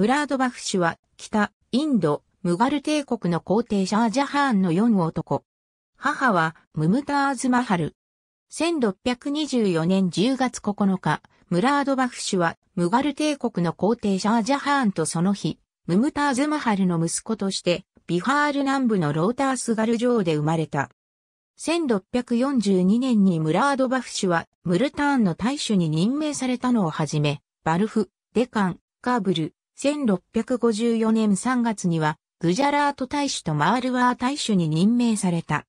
ムラードバフ氏は、北、インド、ムガル帝国の皇帝シャージャハーンの4男。母は、ムムターズ・マハル。1624年10月9日、ムラードバフ氏は、ムガル帝国の皇帝シャージャハーンとその日、ムムターズ・マハルの息子として、ビハール南部のロータースガル城で生まれた。1642年にムラードバフ氏は、ムルターンの大主に任命されたのをはじめ、バルフ、デカン、カーブル、1654年3月には、グジャラート大使とマールワー大使に任命された。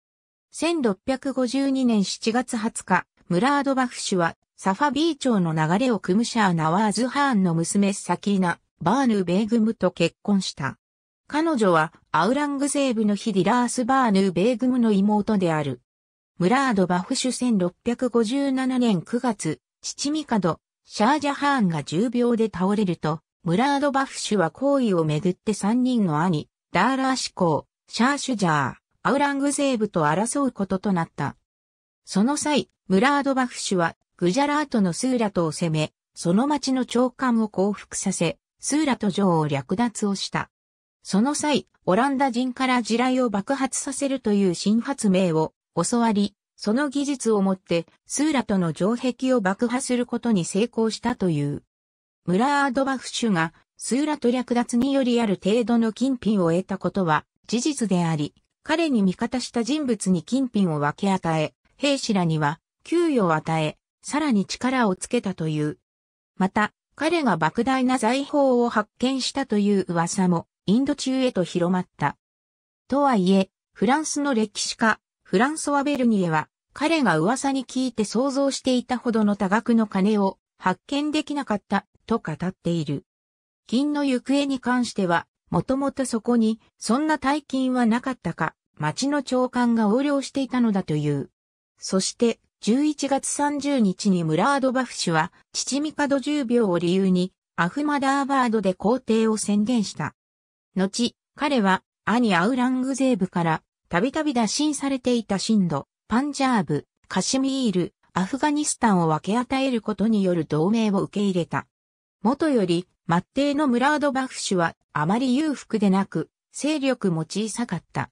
1652年7月20日、ムラードバフ氏は、サファビー朝の流れを組むシャーナワーズハーンの娘サキーナ、バーヌ・ベーグムと結婚した。彼女は、アウラングゼーブのヒディラース・バーヌ・ベーグムの妹である。ムラード・バフシュ1657年9月、父ミカド、シャージャハーンが重病で倒れると、ムラードバフ氏は行為をめぐって三人の兄、ダーラー志向、シャーシュジャー、アウラングゼーブと争うこととなった。その際、ムラードバフ氏はグジャラートのスーラトを攻め、その町の長官を降伏させ、スーラト城を略奪をした。その際、オランダ人から地雷を爆発させるという新発明を教わり、その技術をもって、スーラトの城壁を爆破することに成功したという。ムラードバフ主が、スーラと略奪によりある程度の金品を得たことは事実であり、彼に味方した人物に金品を分け与え、兵士らには給与を与え、さらに力をつけたという。また、彼が莫大な財宝を発見したという噂も、インド中へと広まった。とはいえ、フランスの歴史家、フランソワ・ベルニエは、彼が噂に聞いて想像していたほどの多額の金を発見できなかったと語っている。金の行方に関しては、もともとそこに、そんな大金はなかったか、町の長官が横領していたのだという。そして、11月30日にムラードバフ氏は、父ミド10秒を理由に、アフマダーバードで皇帝を宣言した。後、彼は、兄アウラングゼーブから、たびたび打診されていた震度、パンジャーブ、カシミール、アフガニスタンを分け与えることによる同盟を受け入れた。元より、末帝のムラードバフ氏はあまり裕福でなく、勢力も小さかった。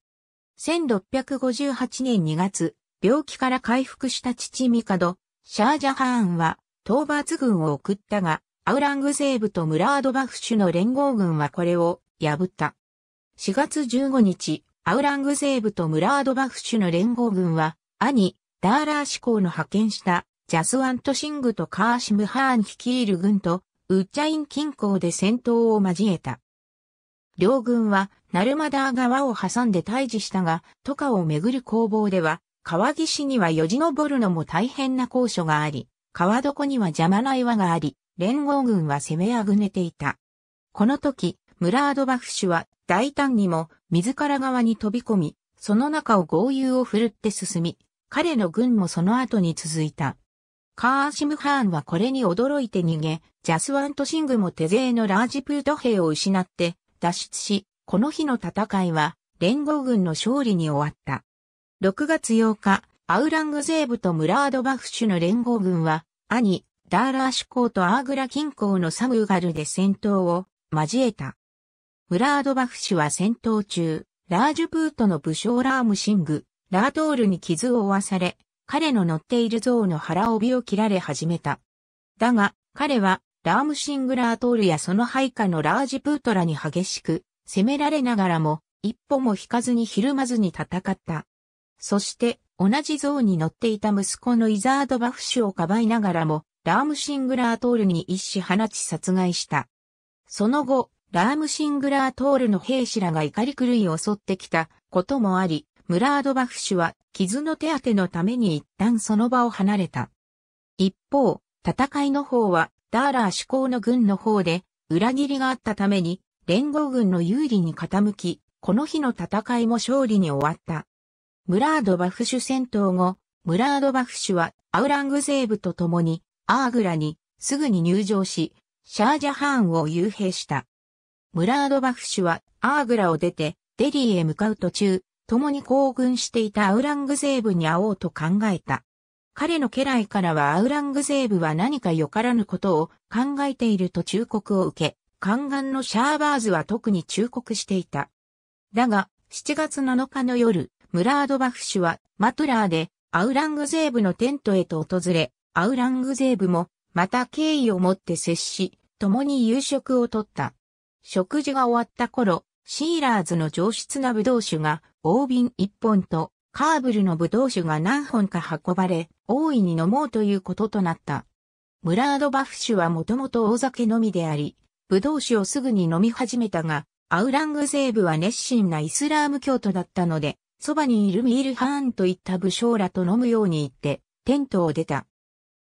1658年2月、病気から回復した父ミカド、シャージャハーンは、討伐軍を送ったが、アウラングゼーブとムラードバフ氏の連合軍はこれを破った。4月15日、アウラングゼーブとムラードバフ氏の連合軍は、兄、ダーラー志向の派遣した、ジャスワント・シングとカーシム・ハーン率いる軍と、ウッチャイン近郊で戦闘を交えた。両軍は、ナルマダー川を挟んで退治したが、トカをめぐる攻防では、川岸にはよじ登るのも大変な高所があり、川床には邪魔な岩があり、連合軍は攻めあぐねていた。この時、ムラードバフ氏は大胆にも自ら側に飛び込み、その中を豪遊を振るって進み、彼の軍もその後に続いた。カーシム・ハーンはこれに驚いて逃げ、ジャスワント・シングも手勢のラージプート兵を失って脱出し、この日の戦いは連合軍の勝利に終わった。6月8日、アウラングゼーブとムラード・バフシュの連合軍は、兄、ダーラーシューとアーグラ近郊のサムーガルで戦闘を交えた。ムラード・バフシュは戦闘中、ラージュプートの武将ラームシング、ラートールに傷を負わされ、彼の乗っている象の腹帯を切られ始めた。だが、彼は、ラームシングラートールやその配下のラージプートラに激しく、攻められながらも、一歩も引かずにひるまずに戦った。そして、同じ像に乗っていた息子のイザード・バフシュをかばいながらも、ラームシングラートールに一死放ち殺害した。その後、ラームシングラートールの兵士らが怒り狂いを襲ってきたこともあり、ムラード・バフシュは傷の手当てのために一旦その場を離れた。一方、戦いの方は、ダーラー主向の軍の方で、裏切りがあったために、連合軍の有利に傾き、この日の戦いも勝利に終わった。ムラードバフシュ戦闘後、ムラードバフシュはアウラングゼーブと共にアーグラにすぐに入場し、シャージャハーンを幽閉した。ムラードバフシュはアーグラを出てデリーへ向かう途中、共に行軍していたアウラングゼーブに会おうと考えた。彼の家来からはアウラングゼーブは何かよからぬことを考えていると忠告を受け、宦官のシャーバーズは特に忠告していた。だが、7月7日の夜、ムラードバフ氏はマトラーでアウラングゼーブのテントへと訪れ、アウラングゼーブもまた敬意を持って接し、共に夕食をとった。食事が終わった頃、シーラーズの上質なブドウ酒が大瓶一本とカーブルのブドウ酒が何本か運ばれ、大いに飲もうということとなった。ムラードバフ酒はもともと大酒のみであり、ブドウ酒をすぐに飲み始めたが、アウラングゼーブは熱心なイスラーム教徒だったので、そばにいるミールハーンといった武将らと飲むように言って、テントを出た。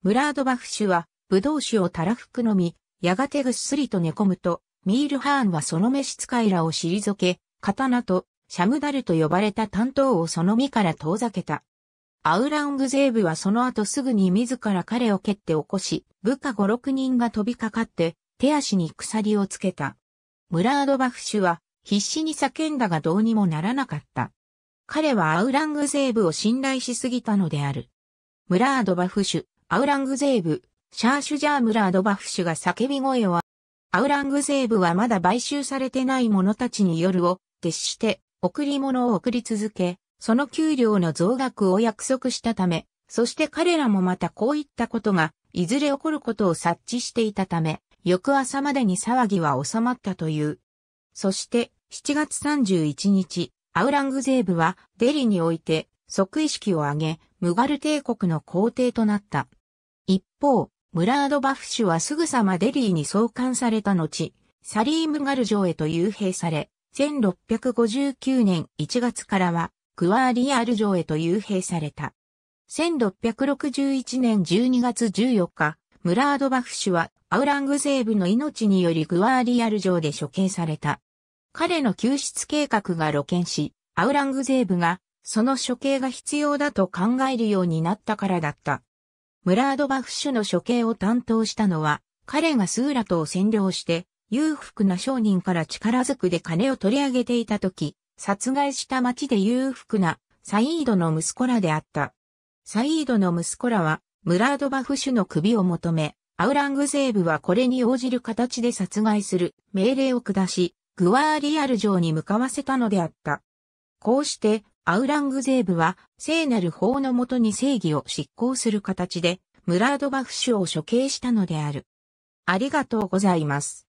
ムラードバフ酒は、ブドウ酒をたらふく飲み、やがてぐっすりと寝込むと、ミールハーンはその召使いらを退け、刀とシャムダルと呼ばれた担当をその身から遠ざけた。アウラングゼーブはその後すぐに自ら彼を蹴って起こし、部下5、6人が飛びかかって、手足に鎖をつけた。ムラードバフシュは必死に叫んだがどうにもならなかった。彼はアウラングゼーブを信頼しすぎたのである。ムラードバフシュ、アウラングゼーブ、シャーシュジャームラードバフシュが叫び声をアウラングゼーブはまだ買収されてない者たちによるを、徹して、贈り物を送り続け、その給料の増額を約束したため、そして彼らもまたこういったことが、いずれ起こることを察知していたため、翌朝までに騒ぎは収まったという。そして、7月31日、アウラングゼーブはデリにおいて即位式を挙げ、ムガル帝国の皇帝となった。一方、ムラードバフ氏はすぐさまデリーに送還された後、サリームガル城へと幽閉され、1659年1月からは、クワーリアール城へと幽閉された。1661年12月14日、ムラードバフ氏はアウラングゼーブの命によりグワーリアル城で処刑された。彼の救出計画が露見し、アウラングゼーブがその処刑が必要だと考えるようになったからだった。ムラードバフシの処刑を担当したのは、彼がスーラトを占領して、裕福な商人から力ずくで金を取り上げていた時、殺害した町で裕福なサイードの息子らであった。サイードの息子らは、ムラードバフシの首を求め、アウラングゼーブはこれに応じる形で殺害する命令を下し、グワーリアル城に向かわせたのであった。こうして、アウラングゼーブは聖なる法のもとに正義を執行する形でムラードバフ首を処刑したのである。ありがとうございます。